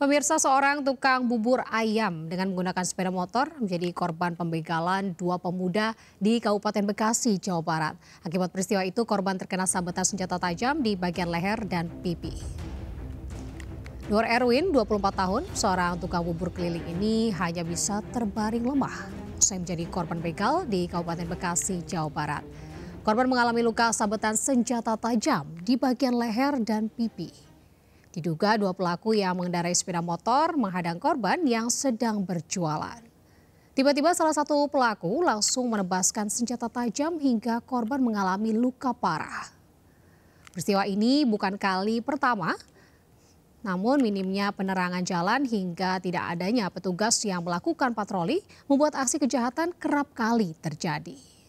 Pemirsa seorang tukang bubur ayam dengan menggunakan sepeda motor menjadi korban pembegalan dua pemuda di Kabupaten Bekasi, Jawa Barat. Akibat peristiwa itu korban terkena sabetan senjata tajam di bagian leher dan pipi. Nur Erwin, 24 tahun, seorang tukang bubur keliling ini hanya bisa terbaring lemah. Usai menjadi korban begal di Kabupaten Bekasi, Jawa Barat. Korban mengalami luka sabetan senjata tajam di bagian leher dan pipi. Diduga dua pelaku yang mengendarai sepeda motor menghadang korban yang sedang berjualan. Tiba-tiba salah satu pelaku langsung menebaskan senjata tajam hingga korban mengalami luka parah. Peristiwa ini bukan kali pertama, namun minimnya penerangan jalan hingga tidak adanya petugas yang melakukan patroli membuat aksi kejahatan kerap kali terjadi.